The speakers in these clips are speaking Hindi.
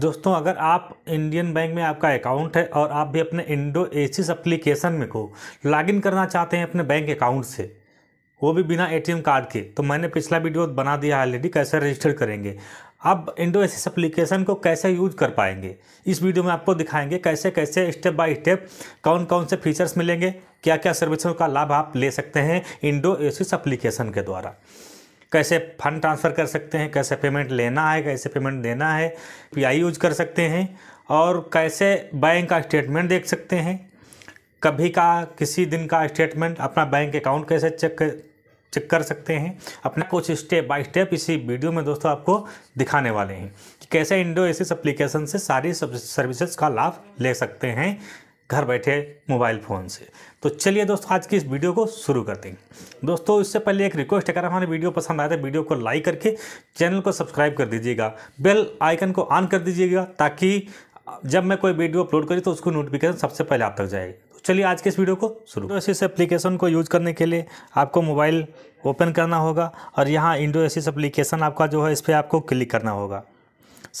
दोस्तों अगर आप इंडियन बैंक में आपका अकाउंट है और आप भी अपने इंडो एसिस एप्लीकेशन में को लॉगिन करना चाहते हैं अपने बैंक अकाउंट से वो भी बिना एटीएम कार्ड के तो मैंने पिछला वीडियो बना दिया है ऑलरेडी कैसे रजिस्टर करेंगे अब इंडो एसिस एप्लीकेशन को कैसे यूज कर पाएंगे इस वीडियो में आपको दिखाएंगे कैसे कैसे स्टेप बाय स्टेप कौन कौन से फीचर्स मिलेंगे क्या क्या सर्विसों का लाभ आप ले सकते हैं इंडो एसिस एप्लीकेशन के द्वारा कैसे फंड ट्रांसफ़र कर सकते हैं कैसे पेमेंट लेना है कैसे पेमेंट देना है पी यूज कर सकते हैं और कैसे बैंक का स्टेटमेंट देख सकते हैं कभी का किसी दिन का स्टेटमेंट अपना बैंक अकाउंट कैसे चेक कर चेक कर सकते हैं अपना कुछ स्टेप बाय स्टेप इसी वीडियो में दोस्तों आपको दिखाने वाले हैं कि कैसे इंडो एसिस एप्लीकेशन से सारी सर्विसेज का लाभ ले सकते हैं घर बैठे मोबाइल फ़ोन से तो चलिए दोस्तों आज की इस वीडियो को शुरू कर देंगे दोस्तों इससे पहले एक रिक्वेस्ट है अगर हमारे वीडियो पसंद आए तो वीडियो को लाइक करके चैनल को सब्सक्राइब कर दीजिएगा बेल आइकन को ऑन कर दीजिएगा ताकि जब मैं कोई वीडियो अपलोड करी तो उसको नोटिफिकेशन सबसे पहले आप तक जाएगी तो चलिए आज के इस वीडियो को शुरू तो इस एप्लीकेशन को यूज़ करने के लिए आपको मोबाइल ओपन करना होगा और यहाँ इंडो एसिस एप्लीकेशन आपका जो है इस पर आपको क्लिक करना होगा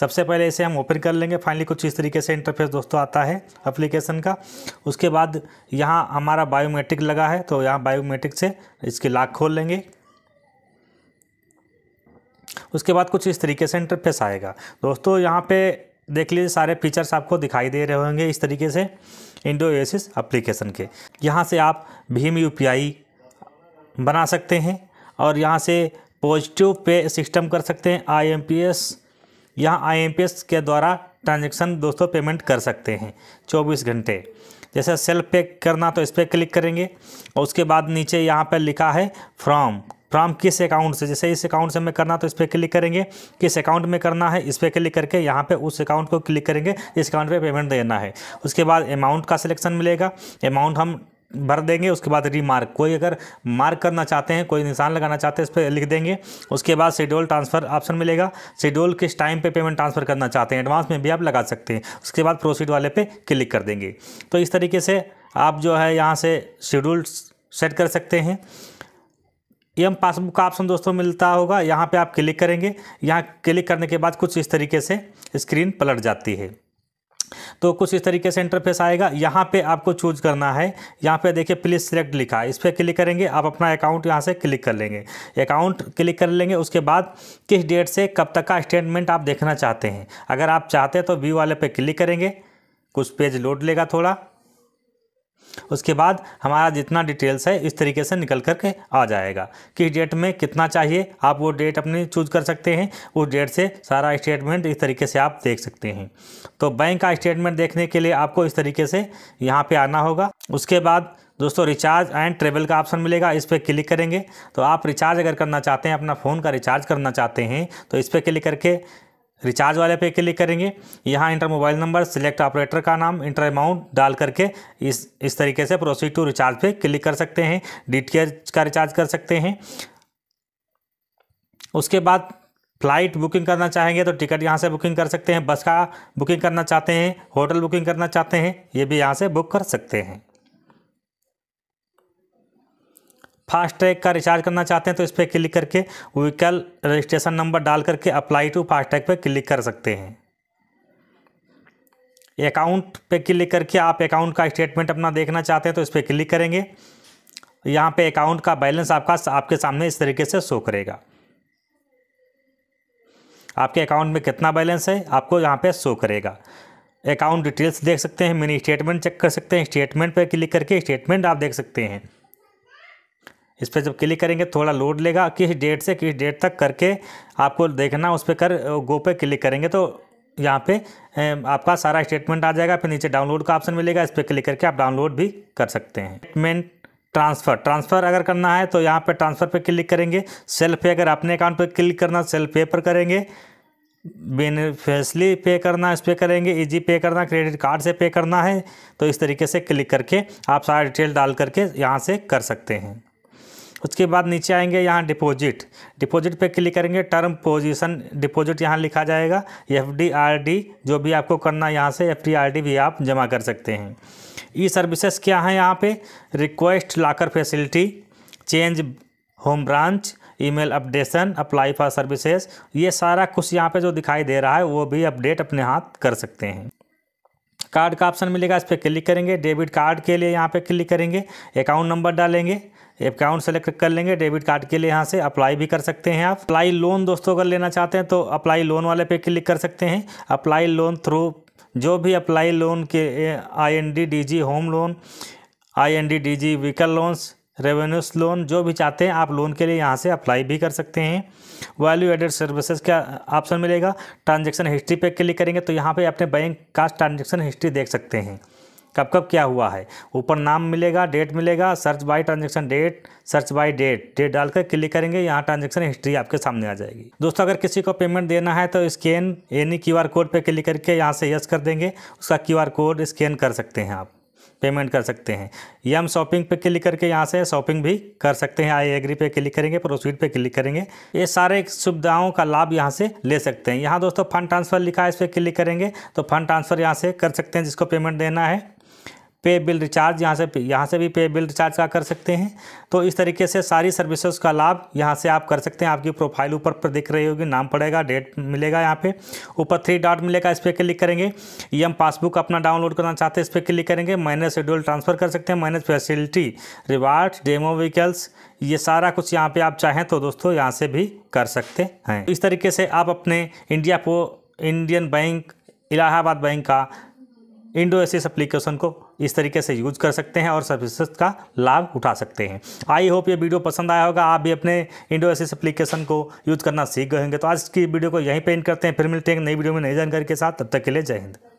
सबसे पहले इसे हम ओपन कर लेंगे फाइनली कुछ इस तरीके से इंटरफेस दोस्तों आता है अप्लीकेशन का उसके बाद यहाँ हमारा बायोमेट्रिक लगा है तो यहाँ बायोमेट्रिक से इसकी लाख खोल लेंगे उसके बाद कुछ इस तरीके से इंटरफेस आएगा दोस्तों यहाँ पे देख लीजिए सारे फीचर्स आपको दिखाई दे रहे होंगे इस तरीके से इंडो एसिस अप्लीकेशन के यहाँ से आप भीम यू बना सकते हैं और यहाँ से पॉजिटिव पे सिस्टम कर सकते हैं आई एम पी एस यहाँ आई के द्वारा ट्रांजेक्शन दोस्तों पेमेंट कर सकते हैं चौबीस घंटे जैसे सेल्फ पे करना तो इस पर क्लिक करेंगे और उसके बाद नीचे यहाँ पर लिखा है फ्रॉम फ्रॉम किस अकाउंट से जैसे इस अकाउंट से मैं करना तो इस पर क्लिक करेंगे किस अकाउंट में करना है इस पर क्लिक करके यहाँ पे उस अकाउंट को क्लिक करेंगे इस अकाउंट पे पेमेंट देना है उसके बाद अमाउंट का सिलेक्शन मिलेगा अमाउंट हम भर देंगे उसके बाद रीमार्क कोई अगर मार्क करना चाहते हैं कोई निशान लगाना चाहते हैं इस पर लिख देंगे उसके बाद शेड्यूल ट्रांसफ़र ऑप्शन मिलेगा शेड्यूल किस टाइम पे पेमेंट ट्रांसफ़र करना चाहते हैं एडवांस में भी आप लगा सकते हैं उसके बाद प्रोसीड वाले पे क्लिक कर देंगे तो इस तरीके से आप जो है यहाँ से शेड्यूल सेट कर सकते हैं एम पासबुक का ऑप्शन दोस्तों मिलता होगा यहाँ पर आप क्लिक करेंगे यहाँ क्लिक करने के बाद कुछ इस तरीके से स्क्रीन पलट जाती है तो कुछ इस तरीके से इंटरफेस आएगा यहाँ पे आपको चूज करना है यहाँ पे देखिए प्लीज़ सिलेक्ट लिखा है इस पर क्लिक करेंगे आप अपना अकाउंट यहाँ से क्लिक कर लेंगे अकाउंट क्लिक कर लेंगे उसके बाद किस डेट से कब तक का स्टेटमेंट आप देखना चाहते हैं अगर आप चाहते हैं तो व्यू वाले पे क्लिक करेंगे कुछ पेज लोड लेगा थोड़ा उसके बाद हमारा जितना डिटेल्स है इस तरीके से निकल कर के आ जाएगा किस डेट में कितना चाहिए आप वो डेट अपनी चूज कर सकते हैं उस डेट से सारा स्टेटमेंट इस तरीके से आप देख सकते हैं तो बैंक का स्टेटमेंट देखने के लिए आपको इस तरीके से यहाँ पर आना होगा उसके बाद दोस्तों रिचार्ज एंड ट्रेवल का ऑप्शन मिलेगा इस पर क्लिक करेंगे तो आप रिचार्ज अगर करना चाहते हैं अपना फ़ोन का रिचार्ज करना चाहते हैं तो इस पर क्लिक करके रिचार्ज वाले पे क्लिक करेंगे यहाँ enter mobile number select operator का नाम इंटर अमाउंट डाल करके इस इस तरीके से प्रोसीड टू रिचार्ज पे क्लिक कर सकते हैं डी का रिचार्ज कर सकते हैं उसके बाद फ्लाइट बुकिंग करना चाहेंगे तो टिकट यहाँ से बुकिंग कर सकते हैं बस का बुकिंग करना चाहते हैं होटल बुकिंग करना चाहते हैं ये भी यहाँ से बुक कर सकते हैं फास्टैग का रिचार्ज करना चाहते हैं तो इस पर क्लिक करके व्हीकल रजिस्ट्रेशन नंबर डाल करके अप्लाई टू फास्टैग पर क्लिक कर सकते हैं अकाउंट पे क्लिक करके आप अकाउंट का स्टेटमेंट अपना देखना चाहते हैं तो इस पर क्लिक करेंगे यहाँ पे अकाउंट का बैलेंस आपका आपके सामने इस तरीके से शो करेगा आपके अकाउंट में कितना बैलेंस है आपको यहाँ पे शो करेगा अकाउंट डिटेल्स देख सकते हैं मिनी स्टेटमेंट चेक कर सकते हैं स्टेटमेंट पर क्लिक करके स्टेटमेंट आप देख सकते हैं इस पर जब क्लिक करेंगे थोड़ा लोड लेगा किस डेट से किस डेट तक करके आपको देखना उस पर कर गो पे क्लिक करेंगे तो यहाँ पे आपका सारा स्टेटमेंट आ जाएगा फिर नीचे डाउनलोड का ऑप्शन मिलेगा इस पर क्लिक करके आप डाउनलोड भी कर सकते हैं स्टेटमेंट ट्रांसफ़र ट्रांसफ़र अगर करना है तो यहाँ पे ट्रांसफ़र पे क्लिक करेंगे सेल्फ पे अगर अपने अकाउंट पे क्लिक करना सेल्फ पे पर करेंगे बेनिफेसली पे करना इस पर करेंगे इजी पे करना क्रेडिट कार्ड से पे करना है तो इस तरीके से क्लिक करके आप सारा डिटेल डाल करके यहाँ से कर सकते हैं उसके बाद नीचे आएंगे यहाँ डिपॉजिट डिपॉजिट पे क्लिक करेंगे टर्म पोजीशन डिपॉजिट यहाँ लिखा जाएगा एफ डी आर डी जो भी आपको करना यहाँ से एफ डी आर डी भी आप जमा कर सकते हैं ई e सर्विसेज क्या हैं यहाँ पे request locker facility change home branch email updation apply for services ये सारा कुछ यहाँ पर जो दिखाई दे रहा है वो भी अपडेट अपने हाथ कर सकते हैं कार्ड का ऑप्शन मिलेगा इस पर क्लिक करेंगे डेबिट कार्ड के लिए यहाँ पे क्लिक करेंगे अकाउंट नंबर डालेंगे अकाउंट सेलेक्ट कर लेंगे डेबिट कार्ड के लिए यहाँ से अप्लाई भी कर सकते हैं आप अप्लाई लोन दोस्तों अगर लेना चाहते हैं तो अप्लाई लोन वाले पे क्लिक कर सकते हैं अप्लाई लोन थ्रू जो भी अप्लाई लोन के I N D D G home loan I N D D G vehicle loans revenues loan जो भी चाहते हैं आप लोन के लिए यहाँ से अप्लाई भी कर सकते हैं वैल्यू एडेड सर्विसेज का ऑप्शन मिलेगा ट्रांजैक्शन हिस्ट्री पे क्लिक करेंगे तो यहाँ पे अपने बैंक का ट्रांजैक्शन हिस्ट्री देख सकते हैं कब कब क्या हुआ है ऊपर नाम मिलेगा डेट मिलेगा search by transaction date search by date date डालकर क्लिक करेंगे यहाँ ट्रांजेक्शन हिस्ट्री आपके सामने आ जाएगी दोस्तों अगर किसी को पेमेंट देना है तो स्कैन एनी क्यू कोड पर क्लिक करके यहाँ से यस कर देंगे उसका क्यू कोड स्कैन कर सकते हैं आप पेमेंट कर सकते हैं या हम शॉपिंग पे क्लिक करके यहाँ से शॉपिंग भी कर सकते हैं आई एग्री पे क्लिक करेंगे प्रोसीड पे क्लिक करेंगे ये सारे सुविधाओं का लाभ यहाँ से ले सकते हैं यहाँ दोस्तों फंड ट्रांसफ़र लिखा है इस पर क्लिक करेंगे तो फंड ट्रांसफ़र यहाँ से कर सकते हैं जिसको पेमेंट देना है पे बिल रिचार्ज यहाँ से यहाँ से भी पे बिल रिचार्ज का कर सकते हैं तो इस तरीके से सारी सर्विसेज का लाभ यहाँ से आप कर सकते हैं आपकी प्रोफाइल ऊपर पर दिख रही होगी नाम पड़ेगा डेट मिलेगा यहाँ पे ऊपर थ्री डॉट मिलेगा इस पर क्लिक करेंगे ई एम पासबुक अपना डाउनलोड करना चाहते हैं इस पर क्लिक करेंगे माइनस शेड्यूल ट्रांसफ़र कर सकते हैं minus facility reward demo vehicles ये सारा कुछ यहाँ पर आप चाहें तो दोस्तों यहाँ से भी कर सकते हैं इस तरीके से आप अपने इंडिया पो इंडियन बैंक इलाहाबाद बैंक का इंडो एसिस एप्लीकेशन को इस तरीके से यूज कर सकते हैं और सर्विसेज का लाभ उठा सकते हैं आई होप ये वीडियो पसंद आया होगा आप भी अपने इंडो एसिस एप्लीकेशन को यूज करना सीख गए होंगे तो आज की वीडियो को यहीं पे एंड करते हैं फिर मिलते हैं नई वीडियो में नई जानकारी के साथ तब तक के लिए जय हिंद